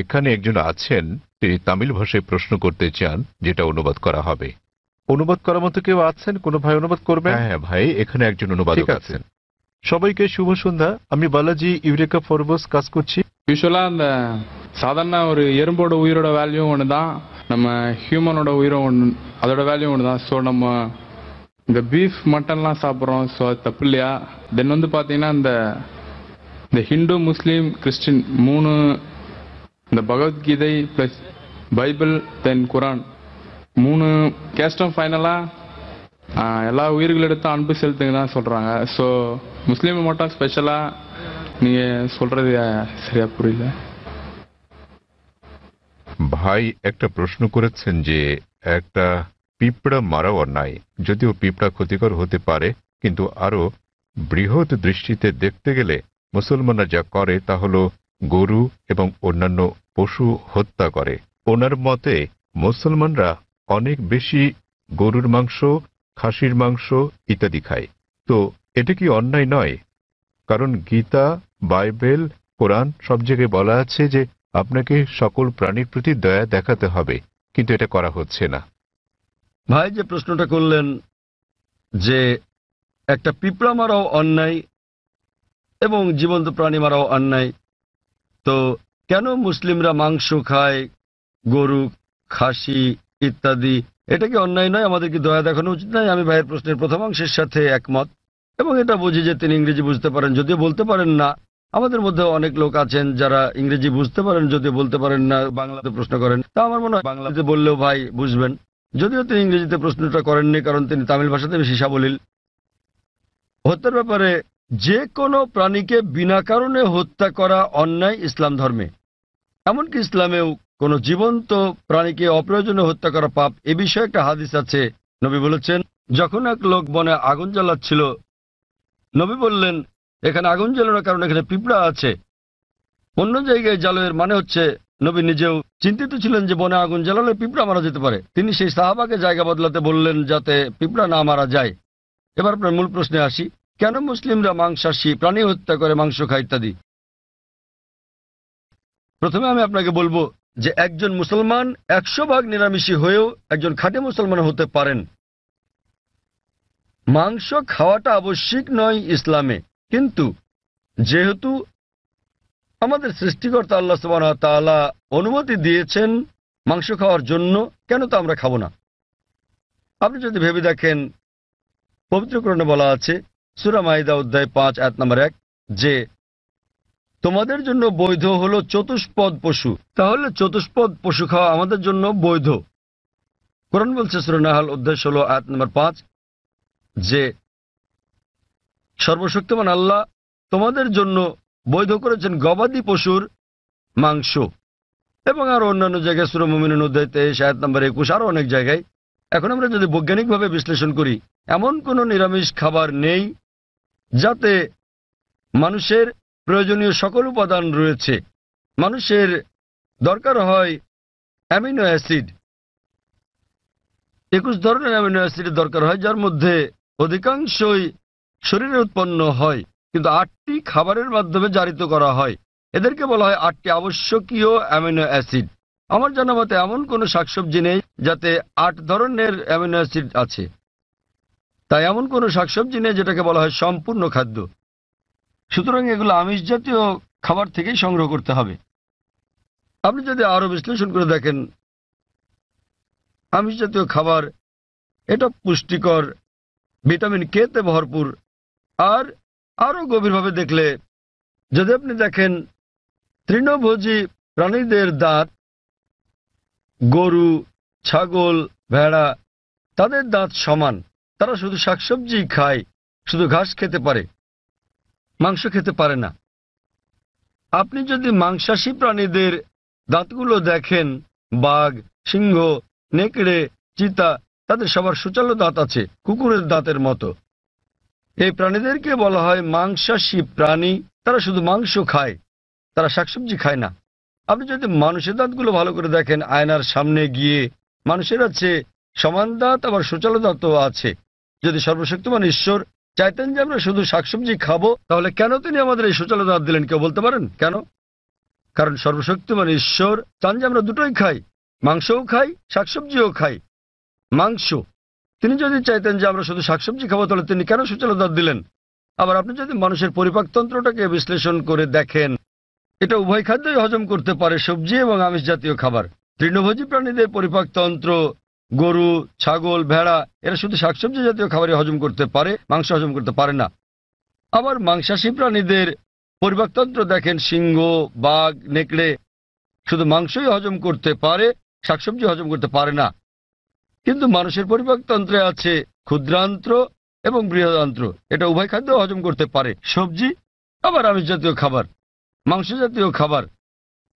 এখানে একজন আছেন তিনি তামিল ভাষায় প্রশ্ন করতে চান যেটা অনুবাদ করা হবে অনুবাদ করার মতো কেউ আছেন কোন ভাই অনুবাদ করবে হ্যাঁ ভাই এখানে একজন অনুবাদক আছেন সবাইকে শুভ সন্ধ্যা আমি বালাজি ইউরেকা ফরবস কাজ করছি அந்த சாதாரண ஒரு எறும்போட உயிரோட வேல்யூ ஒன்று தான் நம்ம ஹியூமனோட உயிரும் ஒன்று அதோட வேல்யூ ஒன்று தான் ஸோ நம்ம இந்த பீஃப் மட்டன்லாம் சாப்பிட்றோம் ஸோ அது தப்பு இல்லையா தென் வந்து பார்த்தீங்கன்னா இந்த இந்த ஹிந்து முஸ்லீம் கிறிஸ்டின் மூணு இந்த Bhagavad Gita plus Bible then Quran மூணு கேஸ்டம் ஃபைனலா எல்லா உயிர்களிடத்தும் அன்பு செலுத்துங்க தான் சொல்றாங்க ஸோ முஸ்லீம் மட்டும் ஸ்பெஷலா நீங்க சொல்றது சரியா புரியல ভাই একটা প্রশ্ন করেছেন যে একটা পিঁপড়া মারা অন্যায় যদিও পিঁপড়া ক্ষতিকর হতে পারে কিন্তু আরো বৃহৎ দৃষ্টিতে দেখতে গেলে মুসলমানরা যা করে তা হল গরু এবং অন্যান্য পশু হত্যা করে ওনার মতে মুসলমানরা অনেক বেশি গরুর মাংস খাসির মাংস ইত্যাদি খায় তো এটা কি অন্যায় নয় কারণ গীতা বাইবেল কোরআন সব জায়গায় বলা আছে যে আপনাকে সকল প্রাণীর প্রতি দয়া দেখাতে হবে কিন্তু এটা করা হচ্ছে না ভাই যে প্রশ্নটা করলেন যে একটা পিঁপড়া মারাও অন্যায় এবং জীবন্ত প্রাণী মারাও অন্যায় তো কেন মুসলিমরা মাংস খায় গরু খাসি ইত্যাদি এটা কি অন্যায় নয় আমাদের কি দয়া দেখানো উচিত নয় আমি ভাইয়ের প্রশ্নের প্রথমাংশের সাথে একমত এবং এটা বুঝি যে তিনি ইংরেজি বুঝতে পারেন যদিও বলতে পারেন না আমাদের মধ্যে অনেক লোক আছেন যারা ইংরেজি বুঝতে পারেন যদিও বলতে পারেন না বাংলাতে প্রশ্ন করেন তা আমার মনে হয় বাংলাতে বললেও ভাই বুঝবেন যদিও তিনি ইংরেজিতে প্রশ্নটা করেননি কারণ তিনি তামিল ভাষাতে বেশি সাবলীল হত্যার ব্যাপারে যে কোনো প্রাণীকে বিনা কারণে হত্যা করা অন্যায় ইসলাম ধর্মে এমনকি ইসলামেও কোন জীবন্ত প্রাণীকে অপ্রয়োজনে হত্যা করা পাপ এ বিষয়ে একটা হাদিস আছে নবী বলেছেন যখন এক লোক বনে আগুন জ্বালাচ্ছিল নবী বললেন এখানে আগুন জ্বালানোর কারণে এখানে পিঁপড়া আছে অন্য জায়গায় জ্বালয়ের মানে হচ্ছে নবী নিজেও চিন্তিত ছিলেন যে বনে আগুন জ্বালালে পিঁপড়া মারা যেতে পারে তিনি সেই সাহাবাকে জায়গা বদলাতে বললেন যাতে পিঁপড়া না মারা যায় এবার আপনার মূল প্রশ্নে আসি কেন মুসলিমরা মাংসাশী প্রাণী হত্যা করে মাংস খায় ইত্যাদি প্রথমে আমি আপনাকে বলবো যে একজন মুসলমান একশো ভাগ নিরামিষী হয়েও একজন খাটে মুসলমান হতে পারেন মাংস খাওয়াটা আবশ্যিক নয় ইসলামে কিন্তু যেহেতু আমাদের সৃষ্টিকর্তা আল্লাহ তালা অনুমতি দিয়েছেন মাংস খাওয়ার জন্য কেন তো আমরা খাবো না আপনি যদি ভেবে দেখেন পবিত্রকরণে বলা আছে সুরামাহিদা অধ্যায় পাঁচ আট নম্বর এক যে তোমাদের জন্য বৈধ হলো চতুষ্পদ পশু তাহলে চতুষ্পদ পশু খাওয়া আমাদের জন্য বৈধ কোরআন বলছে নাহাল অধ্যায় ষোলো আট নম্বর পাঁচ যে সর্বশক্তিমান আল্লাহ তোমাদের জন্য বৈধ করেছেন গবাদি পশুর মাংস এবং আরো অন্যান্য জায়গায় সুরমিন অধ্যায় তেইশ আয়াত নম্বর একুশ আরো অনেক জায়গায় এখন আমরা যদি বৈজ্ঞানিকভাবে বিশ্লেষণ করি এমন কোনো নিরামিষ খাবার নেই যাতে মানুষের প্রয়োজনীয় সকল উপাদান রয়েছে মানুষের দরকার হয় অ্যামিনো অ্যাসিড একুশ ধরনের অ্যামিনো অ্যাসিডের দরকার হয় যার মধ্যে অধিকাংশই শরীরে উৎপন্ন হয় কিন্তু আটটি খাবারের মাধ্যমে জারিত করা হয় এদেরকে বলা হয় আটটি আবশ্যকীয় অ্যামিনো অ্যাসিড আমার জানা মতে এমন কোনো শাকসবজি নেই যাতে আট ধরনের অ্যামিনো অ্যাসিড আছে তাই এমন কোনো শাকসবজি নেই যেটাকে বলা হয় সম্পূর্ণ খাদ্য সুতরাং এগুলো আমিষ জাতীয় খাবার থেকেই সংগ্রহ করতে হবে আপনি যদি আরও বিশ্লেষণ করে দেখেন আমিষ জাতীয় খাবার এটা পুষ্টিকর ভিটামিন কে তে ভরপুর আর আরও গভীরভাবে দেখলে যদি আপনি দেখেন তৃণভোজী প্রাণীদের দাঁত গরু ছাগল ভেড়া তাদের দাঁত সমান তারা শুধু শাকসবজি খায় শুধু ঘাস খেতে পারে মাংস খেতে পারে না আপনি যদি মাংসাশী প্রাণীদের দাঁতগুলো দেখেন বাঘ সিংহ নেকড়ে চিতা তাদের সবার সুচালো দাঁত আছে কুকুরের দাঁতের মতো এই প্রাণীদেরকে বলা হয় মাংসাশী প্রাণী তারা শুধু মাংস খায় তারা শাকসবজি খায় না আপনি যদি মানুষের দাঁতগুলো ভালো করে দেখেন আয়নার সামনে গিয়ে মানুষের আছে সমান দাঁত আবার সুচালো দাঁতও আছে যদি সর্বশক্তিমান ঈশ্বর চাইতেন যে আমরা শুধু শাকসবজি খাবো তাহলে কেন তিনি আমাদের এই সুচালো রাত দিলেন কেউ বলতে পারেন কেন কারণ সর্বশক্তিমান ঈশ্বর চান যে আমরা দুটোই খাই মাংসও খাই শাকসবজিও খাই মাংস তিনি যদি চাইতেন যে আমরা শুধু শাকসবজি খাবো তাহলে তিনি কেন সুচালো দাঁত দিলেন আবার আপনি যদি মানুষের পরিপাকতন্ত্রটাকে বিশ্লেষণ করে দেখেন এটা উভয় খাদ্যই হজম করতে পারে সবজি এবং আমিষ জাতীয় খাবার তৃণভোজী প্রাণীদের পরিপাকতন্ত্র গরু ছাগল ভেড়া এরা শুধু শাকসবজি জাতীয় খাবারই হজম করতে পারে মাংস হজম করতে পারে না আবার মাংসাশী প্রাণীদের পরিবাকতন্ত্র দেখেন সিংহ বাঘ নেকড়ে শুধু মাংসই হজম করতে পারে শাকসবজি হজম করতে পারে না কিন্তু মানুষের পরিবাকতন্ত্রে আছে ক্ষুদ্রান্ত্র এবং বৃহদান্ত্র এটা উভয় খাদ্য হজম করতে পারে সবজি আবার আমিষ জাতীয় খাবার মাংস জাতীয় খাবার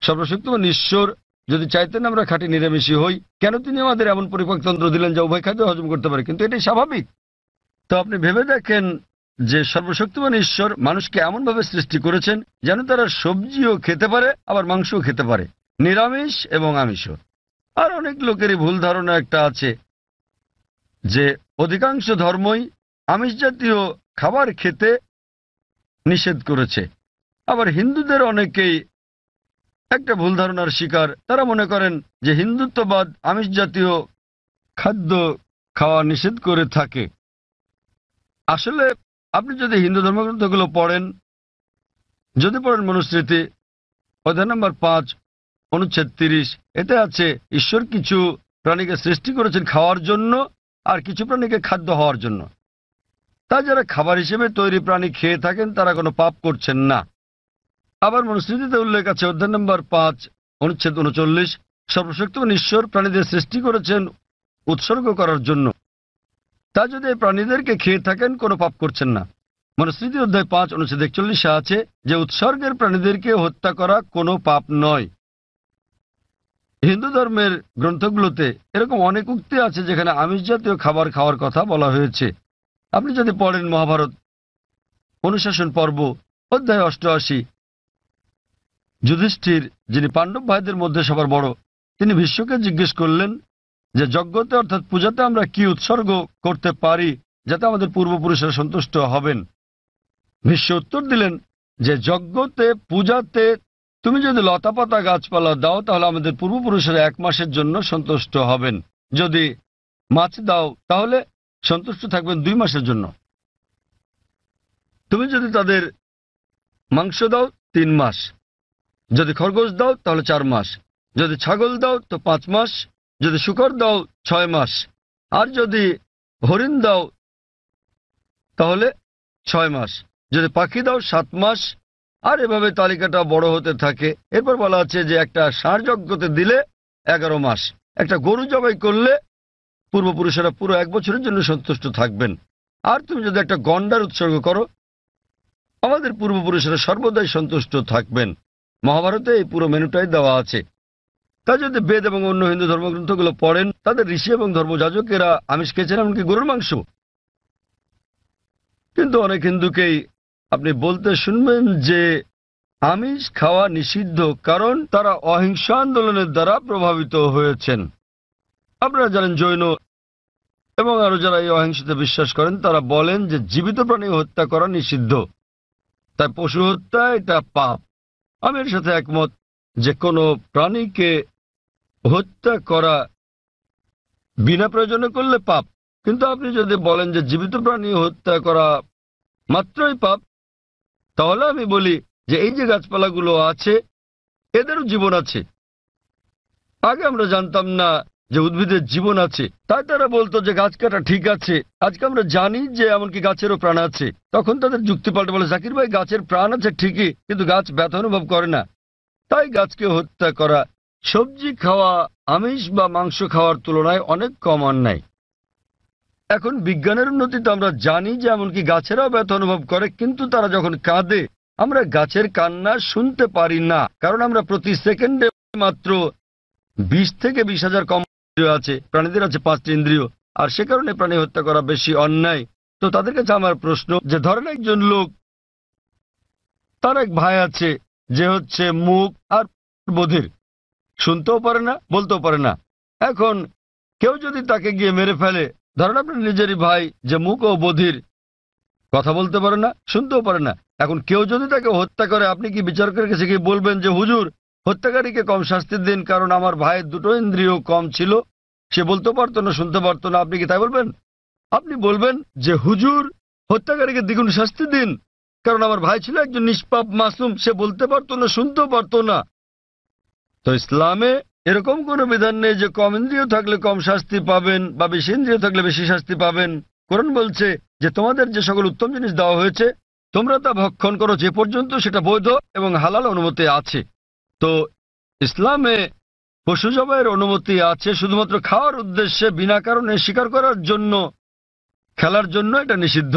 সর্বশক্তিমান নিঃস্বর যদি চাইতেন আমরা খাঁটি নিরামিষই হই কেন তিনি আমাদের এমন পরিপাকতন্ত্র দিলেন যে উভয় খাদ্য হজম করতে পারে কিন্তু এটাই স্বাভাবিক তো আপনি ভেবে দেখেন যে সর্বশক্তিমান ঈশ্বর মানুষকে এমনভাবে সৃষ্টি করেছেন যেন তারা সবজিও খেতে পারে আবার মাংসও খেতে পারে নিরামিষ এবং আমিষও আর অনেক লোকেরই ভুল ধারণা একটা আছে যে অধিকাংশ ধর্মই আমিষ জাতীয় খাবার খেতে নিষেধ করেছে আবার হিন্দুদের অনেকেই একটা ভুল ধারণার শিকার তারা মনে করেন যে হিন্দুত্ববাদ আমিষ জাতীয় খাদ্য খাওয়া নিষেধ করে থাকে আসলে আপনি যদি হিন্দু ধর্মগ্রন্থগুলো পড়েন যদি পড়েন মনুস্মৃতি অধ্যায় নম্বর পাঁচ অনুচ্ছেদ তিরিশ এতে আছে ঈশ্বর কিছু প্রাণীকে সৃষ্টি করেছেন খাওয়ার জন্য আর কিছু প্রাণীকে খাদ্য হওয়ার জন্য তা যারা খাবার হিসেবে তৈরি প্রাণী খেয়ে থাকেন তারা কোনো পাপ করছেন না আবার মনুস্মৃতিতে উল্লেখ আছে অধ্যায় নম্বর পাঁচ অনুচ্ছেদ উনচল্লিশ সর্বশক্তিমান ঈশ্বর প্রাণীদের সৃষ্টি করেছেন উৎসর্গ করার জন্য তা যদি প্রাণীদেরকে খেয়ে থাকেন কোনো পাপ করছেন না মনুস্মৃতি অধ্যায় পাঁচ অনুচ্ছেদ একচল্লিশে আছে যে উৎসর্গের প্রাণীদেরকে হত্যা করা কোনো পাপ নয় হিন্দু ধর্মের গ্রন্থগুলোতে এরকম অনেক উক্তি আছে যেখানে আমিষ জাতীয় খাবার খাওয়ার কথা বলা হয়েছে আপনি যদি পড়েন মহাভারত অনুশাসন পর্ব অধ্যায় অষ্টআশি যুধিষ্ঠির যিনি পাণ্ডব ভাইদের মধ্যে সবার বড় তিনি বিশ্বকে জিজ্ঞেস করলেন যে যজ্ঞতে অর্থাৎ পূজাতে আমরা কি উৎসর্গ করতে পারি যাতে আমাদের পূর্বপুরুষেরা সন্তুষ্ট হবেন বিশ্ব উত্তর দিলেন যে যজ্ঞতে পূজাতে তুমি যদি লতাপাতা গাছপালা দাও তাহলে আমাদের পূর্বপুরুষেরা এক মাসের জন্য সন্তুষ্ট হবেন যদি মাছ দাও তাহলে সন্তুষ্ট থাকবেন দুই মাসের জন্য তুমি যদি তাদের মাংস দাও তিন মাস যদি খরগোশ দাও তাহলে চার মাস যদি ছাগল দাও তো পাঁচ মাস যদি শুকর দাও ছয় মাস আর যদি হরিণ দাও তাহলে ছয় মাস যদি পাখি দাও সাত মাস আর এভাবে তালিকাটা বড় হতে থাকে এরপর বলা আছে যে একটা সারযজ্ঞতে দিলে এগারো মাস একটা গরু জবাই করলে পূর্বপুরুষেরা পুরো এক বছরের জন্য সন্তুষ্ট থাকবেন আর তুমি যদি একটা গন্ডার উৎসর্গ করো আমাদের পূর্বপুরুষেরা সর্বদাই সন্তুষ্ট থাকবেন মহাভারতে এই পুরো মেনুটাই দেওয়া আছে তা যদি বেদ এবং অন্য হিন্দু ধর্মগ্রন্থগুলো পড়েন তাদের ঋষি এবং ধর্মযাজকেরা আমিষ খেয়েছেন এমনকি গরুর মাংস কিন্তু অনেক হিন্দুকেই আপনি বলতে শুনবেন যে আমিষ খাওয়া নিষিদ্ধ কারণ তারা অহিংস আন্দোলনের দ্বারা প্রভাবিত হয়েছেন আপনারা জানেন জৈন এবং আরো যারা এই অহিংসতে বিশ্বাস করেন তারা বলেন যে জীবিত প্রাণী হত্যা করা নিষিদ্ধ তাই পশু হত্যা এটা পাপ আমি এর সাথে একমত যে কোনো প্রাণীকে হত্যা করা বিনা প্রয়োজনে করলে পাপ কিন্তু আপনি যদি বলেন যে জীবিত প্রাণী হত্যা করা মাত্রই পাপ তাহলে আমি বলি যে এই যে গাছপালাগুলো আছে এদেরও জীবন আছে আগে আমরা জানতাম না যে উদ্ভিদের জীবন আছে তাই তারা বলতো যে গাছ কাটা ঠিক আছে আজকে আমরা জানি যে এমনকি গাছেরও প্রাণ আছে তখন তাদের যুক্তি পাল্টে বলে জাকির ভাই গাছের প্রাণ আছে ঠিকই কিন্তু গাছ ব্যথা অনুভব করে না তাই গাছকে হত্যা করা সবজি খাওয়া আমিষ বা মাংস খাওয়ার তুলনায় অনেক কম অন্যায় এখন বিজ্ঞানের উন্নতিতে আমরা জানি যে এমনকি গাছেরাও ব্যথা অনুভব করে কিন্তু তারা যখন কাঁদে আমরা গাছের কান্না শুনতে পারি না কারণ আমরা প্রতি সেকেন্ডে মাত্র বিশ থেকে বিশ হাজার কম ইন্দ্রিয় আছে প্রাণীদের আছে পাঁচটি ইন্দ্রিয় আর সে কারণে প্রাণী হত্যা করা বেশি অন্যায় তো তাদের কাছে আমার প্রশ্ন যে ধরেন একজন লোক তার এক ভাই আছে যে হচ্ছে মুখ আর বধির শুনতেও পারে না বলতেও পারে না এখন কেউ যদি তাকে গিয়ে মেরে ফেলে ধরেন আপনার নিজেরই ভাই যে মুখ ও বধির কথা বলতে পারে না শুনতেও পারে না এখন কেউ যদি তাকে হত্যা করে আপনি কি বিচারকের কাছে গিয়ে বলবেন যে হুজুর হত্যাকারীকে কম শাস্তি দিন কারণ আমার ভাইয়ের দুটো ইন্দ্রিয় কম ছিল সে বলতে পারতো না শুনতে পারতো না আপনি কি তাই বলবেন আপনি বলবেন যে হুজুর হত্যাকারীকে দ্বিগুণ শাস্তি দিন কারণ আমার ভাই ছিল একজন নিষ্পাপ মাসুম সে বলতে পারতো না শুনতেও পারতো না তো ইসলামে এরকম কোনো বিধান নেই যে কম ইন্দ্রিয় থাকলে কম শাস্তি পাবেন বা বেশি ইন্দ্রিয় থাকলে বেশি শাস্তি পাবেন কোরআন বলছে যে তোমাদের যে সকল উত্তম জিনিস দেওয়া হয়েছে তোমরা তা ভক্ষণ করো যে পর্যন্ত সেটা বৈধ এবং হালাল অনুমতি আছে তো ইসলামে পশু জবাইয়ের অনুমতি আছে শুধুমাত্র খাওয়ার উদ্দেশ্যে বিনা কারণে শিকার করার জন্য খেলার জন্য এটা নিষিদ্ধ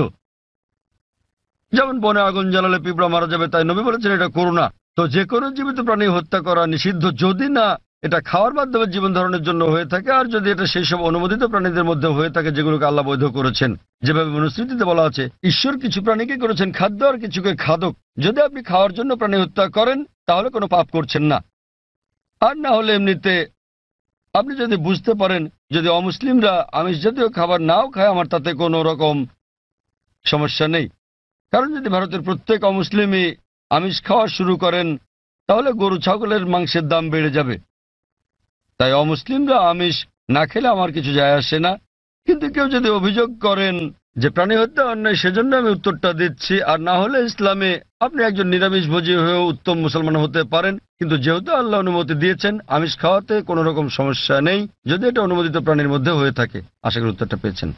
যেমন বনে আগুন জ্বালালে পিঁপড়া মারা যাবে তাই নবী বলেছেন এটা করোনা তো যে কোনো জীবিত প্রাণী হত্যা করা নিষিদ্ধ যদি না এটা খাওয়ার মাধ্যমে জীবন ধারণের জন্য হয়ে থাকে আর যদি এটা সেই সব অনুমোদিত প্রাণীদের মধ্যে হয়ে থাকে যেগুলোকে আল্লাহ বৈধ করেছেন যেভাবে মনুস্মৃতিতে বলা আছে ঈশ্বর কিছু প্রাণীকে করেছেন খাদ্য আর কিছুকে খাদক যদি আপনি খাওয়ার জন্য প্রাণী হত্যা করেন তাহলে কোনো পাপ করছেন না আর না হলে এমনিতে আপনি যদি বুঝতে পারেন যদি অমুসলিমরা আমিষ জাতীয় খাবার নাও খায় আমার তাতে কোনো রকম সমস্যা নেই কারণ যদি ভারতের প্রত্যেক অমুসলিমই আমিষ খাওয়া শুরু করেন তাহলে গরু ছাগলের মাংসের দাম বেড়ে যাবে তাই অমুসলিমরা আমিষ না খেলে আমার কিছু যায় আসে না কিন্তু কেউ যদি অভিযোগ করেন যে প্রাণী হত্যা অন্যায় সেজন্য আমি উত্তরটা দিচ্ছি আর না হলে ইসলামে আপনি একজন নিরামিষ ভোজী হয়ে উত্তম মুসলমান হতে পারেন কিন্তু যেহেতু আল্লাহ অনুমতি দিয়েছেন আমিষ খাওয়াতে কোনো রকম সমস্যা নেই যদি এটা অনুমোদিত প্রাণীর মধ্যে হয়ে থাকে আশা করি উত্তরটা পেয়েছেন